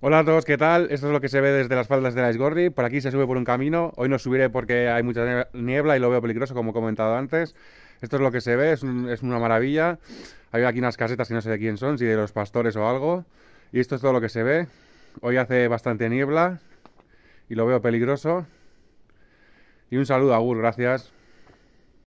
Hola a todos, ¿qué tal? Esto es lo que se ve desde las faldas de la Gorry. Por aquí se sube por un camino. Hoy no subiré porque hay mucha niebla y lo veo peligroso, como he comentado antes. Esto es lo que se ve, es, una maravilla. Hay aquí unas casetas que no sé de quién son, si de los pastores o algo. Y esto es todo lo que se ve. Hoy hace bastante niebla y lo veo peligroso. Y un saludo a Gur, gracias.